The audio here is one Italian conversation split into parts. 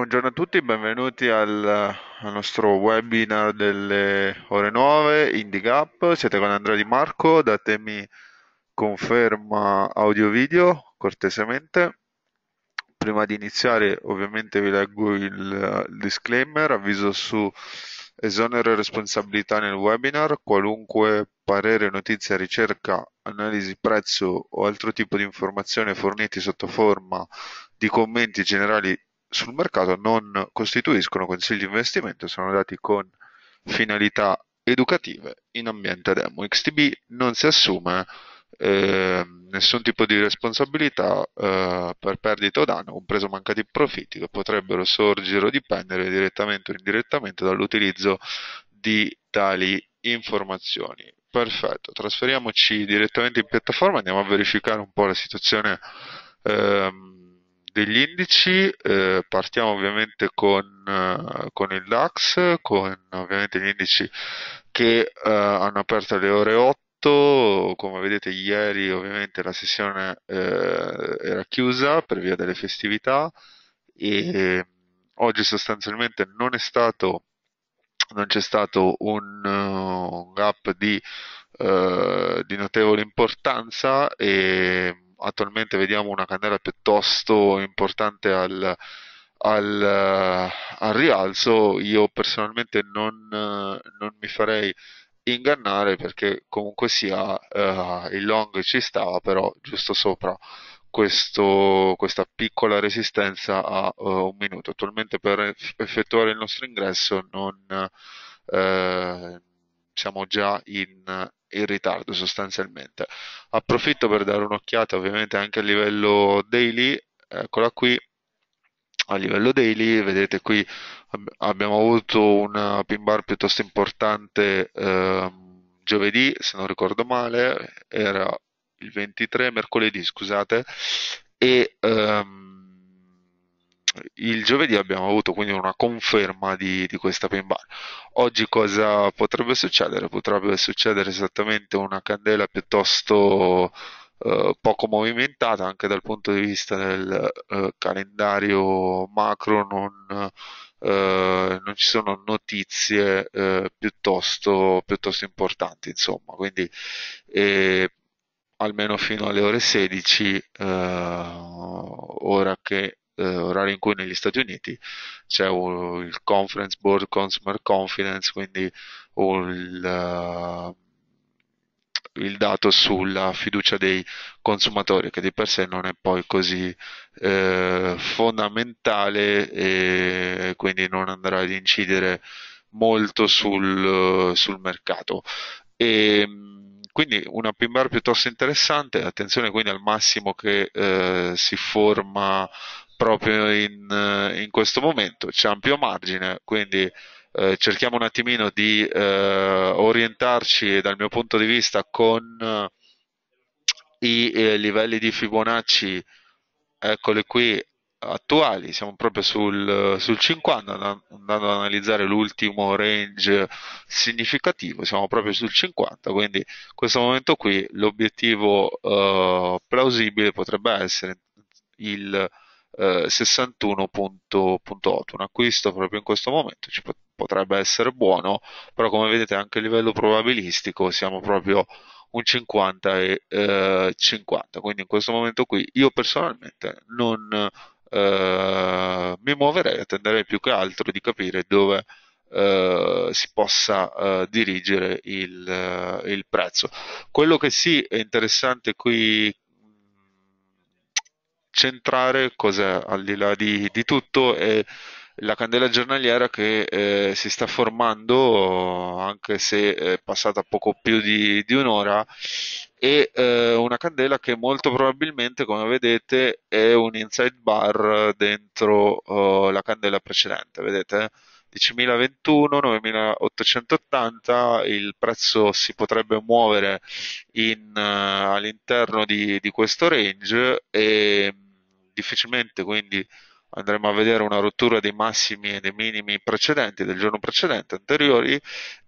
Buongiorno a tutti, benvenuti al, al, nostro webinar delle ore 9 IndieGap. Siete con Andrea Di Marco, datemi conferma audio-video cortesemente. Prima di iniziare ovviamente vi leggo il, il disclaimer, avviso su esonero e responsabilità nel webinar, qualunque parere, notizia, ricerca, analisi, prezzo o altro tipo di informazione forniti sotto forma di commenti generali sul mercato non costituiscono consigli di investimento sono dati con finalità educative in ambiente demo. XTB non si assume eh, nessun tipo di responsabilità eh, per perdita o danno, compreso mancati profitti che potrebbero sorgere o dipendere direttamente o indirettamente dall'utilizzo di tali informazioni. Perfetto, trasferiamoci direttamente in piattaforma, andiamo a verificare un po' la situazione. Ehm, degli indici, eh, partiamo ovviamente con, eh, con, il DAX, con ovviamente gli indici che eh, hanno aperto alle ore 8, come vedete ieri ovviamente la sessione eh, era chiusa per via delle festività e eh, oggi sostanzialmente non è stato non c'è stato un, un gap di, uh, di, notevole importanza e attualmente vediamo una candela piuttosto importante al, al, eh, al rialzo, io personalmente non, eh, non, mi farei ingannare perché comunque sia eh, il long ci stava, però giusto sopra questo, questa piccola resistenza a uh, un minuto. Attualmente per effettuare il nostro ingresso non, eh, siamo già in, in ritardo sostanzialmente. Approfitto per dare un'occhiata ovviamente anche a livello daily, eccola qui, a livello daily, vedete qui abbiamo avuto un pin bar piuttosto importante eh, giovedì, se non ricordo male, era il 23, mercoledì scusate, e... Ehm, il giovedì abbiamo avuto quindi una conferma di, di questa pin bar. Oggi cosa potrebbe succedere? Potrebbe succedere esattamente una candela piuttosto eh, poco movimentata anche dal punto di vista del eh, calendario macro, non, eh, non, ci sono notizie eh, piuttosto, piuttosto, importanti, insomma, quindi eh, almeno fino alle ore 16, eh, ora che eh, orario in cui negli Stati Uniti c'è un, il Conference Board Consumer Confidence, quindi il, uh, il, dato sulla fiducia dei consumatori, che di per sé non è poi così eh, fondamentale e quindi non andrà ad incidere molto sul, sul mercato. E, ehm, quindi una pin bar piuttosto interessante, attenzione quindi al massimo che eh, si forma proprio in, eh, in questo momento, c'è ampio margine, quindi eh, cerchiamo un attimino di eh, orientarci dal mio punto di vista con eh, i eh, livelli di Fibonacci, eccoli qui, attuali, siamo proprio sul, sul 50, andando ad analizzare l'ultimo range significativo, siamo proprio sul 50, quindi in questo momento qui l'obiettivo eh, plausibile potrebbe essere il 61.8, eh, un acquisto proprio in questo momento ci potrebbe essere buono, però come vedete anche a livello probabilistico siamo proprio un 50 e eh, 50, quindi in questo momento qui io personalmente non eh, mi muoverei, attenderei più che altro di capire dove Uh, si possa uh, dirigere il, uh, il, prezzo. Quello che sì è interessante qui centrare cos'è al di là di, di tutto è la candela giornaliera che eh, si sta formando anche se è passata poco più di, di un'ora e eh, una candela che molto probabilmente come vedete è un inside bar dentro eh, la candela precedente vedete 10.021, 9.880, il prezzo si potrebbe muovere in, uh, all'interno di, di, questo range e difficilmente quindi andremo a vedere una rottura dei massimi e dei minimi precedenti, del giorno precedente, anteriori,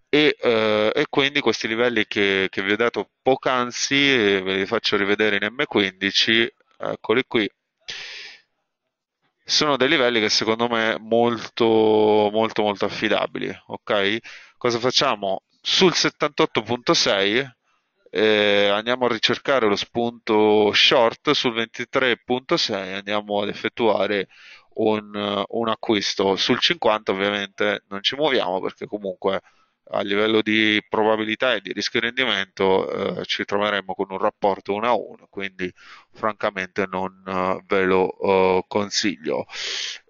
e, eh, e quindi questi livelli che, che, vi ho dato poc'anzi, eh, ve li faccio rivedere in M15, eccoli qui, sono dei livelli che secondo me molto molto molto affidabili, ok? Cosa facciamo? Sul 78.6 eh, andiamo a ricercare lo spunto short sul 23.6 andiamo ad effettuare un, eh, un acquisto sul 50 ovviamente non ci muoviamo perché comunque a livello di probabilità e di rischio rendimento eh, ci troveremmo con un rapporto 1 a 1 quindi francamente non eh, ve lo eh, consiglio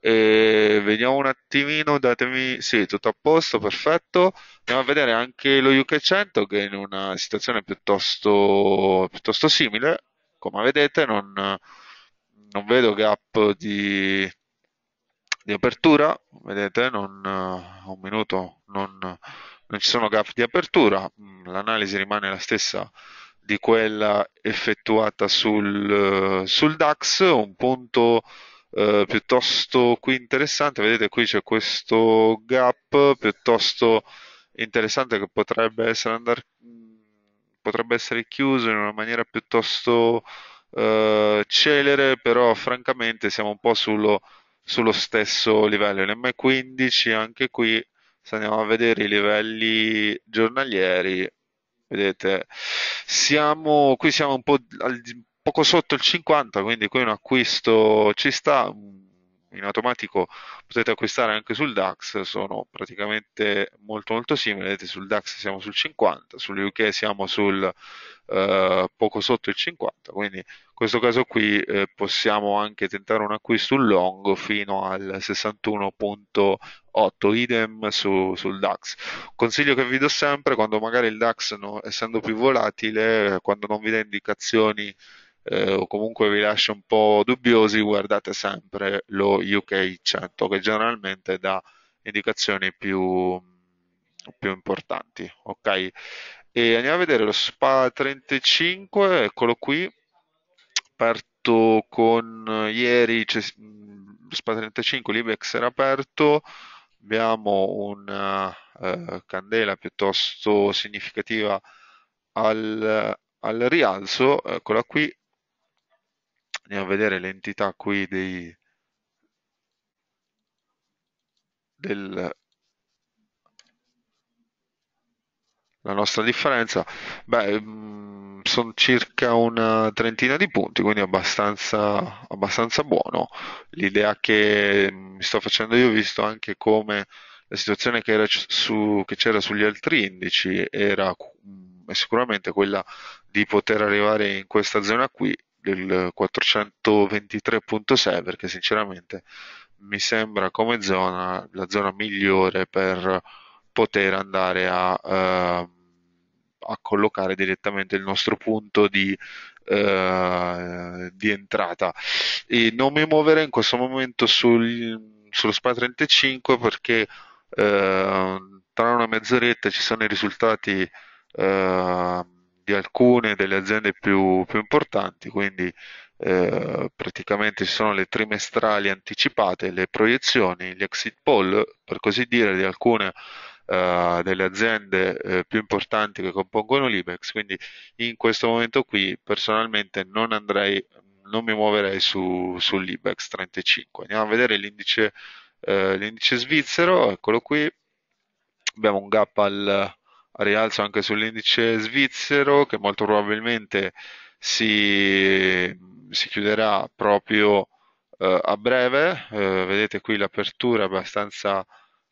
e vediamo un attimino datemi sì tutto a posto perfetto andiamo a vedere anche lo UK 100 che è in una situazione piuttosto, piuttosto simile come vedete non, non vedo gap di, di apertura vedete non, un minuto non non ci sono gap di apertura, mm, l'analisi rimane la stessa di quella effettuata sul, eh, sul DAX, un punto eh, piuttosto qui interessante, vedete qui c'è questo gap piuttosto interessante che potrebbe essere, andar, mm, potrebbe essere chiuso in una maniera piuttosto eh, celere, però francamente siamo un po' sullo, sullo stesso livello. L'M15 anche qui se andiamo a vedere i livelli giornalieri, vedete, siamo, qui siamo un po' al, poco sotto il 50, quindi qui un acquisto ci sta, in automatico potete acquistare anche sul DAX, sono praticamente molto molto simili, vedete sul DAX siamo sul 50, sull'UK siamo sul eh, poco sotto il 50, quindi in questo caso qui eh, possiamo anche tentare un acquisto sul long fino al 61.8, idem su, sul DAX. Consiglio che vi do sempre quando magari il DAX no, essendo più volatile, eh, quando non vi dà indicazioni eh, o comunque vi lascia un po' dubbiosi, guardate sempre lo UK 100 che generalmente dà indicazioni più, più importanti. Ok, e andiamo a vedere lo SPA 35, eccolo qui. Aperto con eh, ieri, cioè, SPA 35, l'IBEX era aperto abbiamo una eh, candela piuttosto significativa al, al rialzo, eccola qui, andiamo a vedere l'entità qui dei, del, la nostra differenza, beh, mm, sono circa una trentina di punti, quindi abbastanza, abbastanza buono. L'idea che mm, mi sto facendo io, visto anche come la situazione che, su, che c'era sugli altri indici, era mm, è sicuramente quella di poter arrivare in questa zona qui del 423.6 perché sinceramente mi sembra come zona la zona migliore per poter andare a, eh, a collocare direttamente il nostro punto di, eh, di entrata. E non mi muoverei in questo momento sul, sullo SPA 35 perché eh, tra una mezz'oretta ci sono i risultati. Eh, di alcune delle aziende più, più importanti, quindi eh, praticamente ci sono le trimestrali anticipate, le proiezioni, gli exit poll, per così dire, di alcune eh, delle aziende eh, più importanti che compongono l'IBEX. Quindi in questo momento qui personalmente non andrei, non mi muoverei su, sull'IBEX 35. Andiamo a vedere l'indice, eh, l'indice svizzero, eccolo qui, abbiamo un gap al rialzo anche sull'indice svizzero che molto probabilmente si, si chiuderà proprio eh, a breve. Eh, vedete qui l'apertura abbastanza,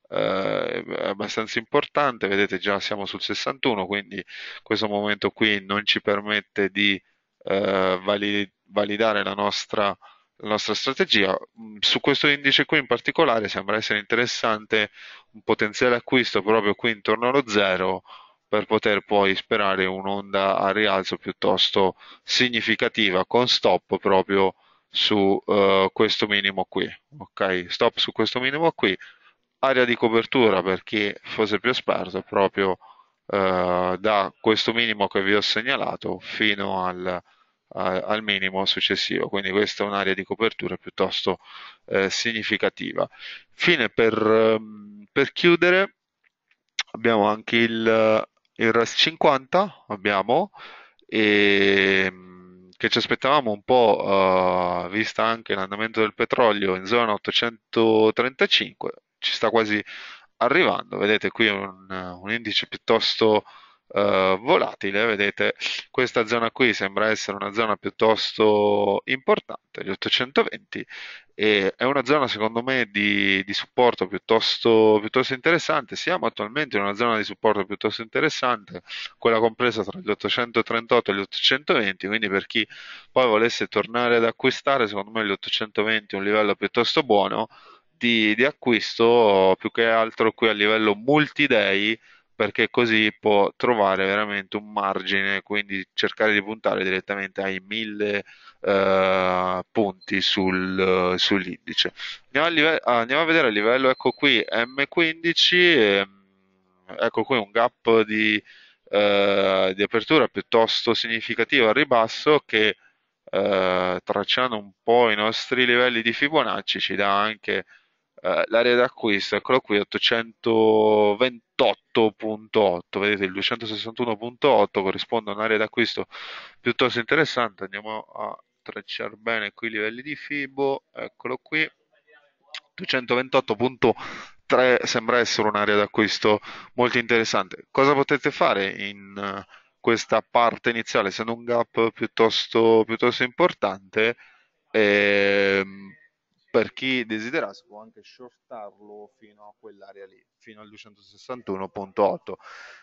eh, abbastanza importante, vedete già siamo sul 61, quindi questo momento qui non ci permette di eh, validare la nostra nostra strategia. Mm, su questo indice qui in particolare sembra essere interessante un potenziale acquisto proprio qui intorno allo zero per poter poi sperare un'onda a rialzo piuttosto significativa con stop proprio su uh, questo minimo qui. Ok, stop su questo minimo qui. Area di copertura per chi fosse più esperto proprio uh, da questo minimo che vi ho segnalato fino al al minimo successivo, quindi questa è un'area di copertura piuttosto eh, significativa. Fine per, ehm, per, chiudere abbiamo anche il, il REST 50, abbiamo, e, ehm, che ci aspettavamo un po' uh, vista anche l'andamento del petrolio in zona 835 ci sta quasi arrivando vedete qui un, un indice piuttosto eh, volatile, vedete questa zona qui sembra essere una zona piuttosto importante, gli 820, e è una zona secondo me di, di supporto piuttosto, piuttosto, interessante, siamo attualmente in una zona di supporto piuttosto interessante, quella compresa tra gli 838 e gli 820, quindi per chi poi volesse tornare ad acquistare, secondo me gli 820 è un livello piuttosto buono di, di acquisto, più che altro qui a livello multi-day perché così può trovare veramente un margine, quindi cercare di puntare direttamente ai 1000 eh, punti sul, sull'indice. Andiamo a, ah, andiamo a, vedere a livello, ecco qui M15, eh, ecco qui un gap di, eh, di, apertura piuttosto significativo al ribasso che eh, tracciando un po' i nostri livelli di Fibonacci ci dà anche eh, l'area d'acquisto, eccolo qui, 828.8, vedete il 261.8 corrisponde a un'area d'acquisto piuttosto interessante, andiamo a tracciare bene qui i livelli di Fibo, eccolo qui, 228.3 sembra essere un'area d'acquisto molto interessante. Cosa potete fare in eh, questa parte iniziale, Se non un gap piuttosto, piuttosto importante? Ehm, per chi desiderasse può anche shortarlo fino a quell'area lì, fino al 261.8.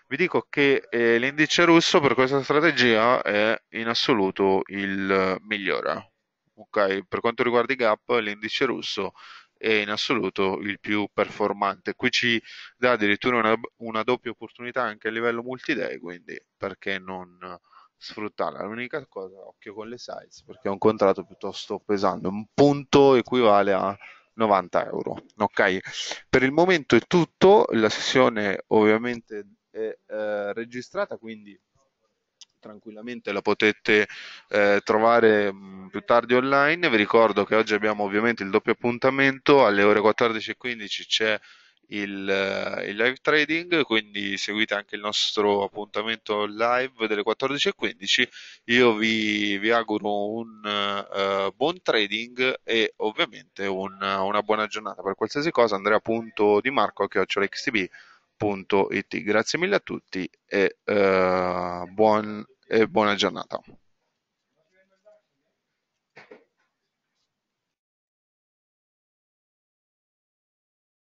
Vi dico che eh, l'indice russo per questa strategia è in assoluto il migliore. Okay? Per quanto riguarda i gap, l'indice russo è in assoluto il più performante. Qui ci dà addirittura una, una doppia opportunità anche a livello multi-day, quindi perché non sfruttarla. L'unica cosa, occhio con le size, perché è un contratto piuttosto pesante, un punto equivale a 90 euro. Ok, per il momento è tutto. La sessione ovviamente è eh, registrata, quindi tranquillamente la potete eh, trovare mh, mm, più tardi online. Vi ricordo che oggi abbiamo ovviamente il doppio appuntamento alle ore 14.15 c'è il, eh, il live trading, quindi seguite anche il nostro appuntamento live delle 14.15. Io vi, vi auguro un uh, buon trading e ovviamente un, una buona giornata per qualsiasi cosa. Andrea.di Grazie mille a tutti e, uh, buon, e buona giornata.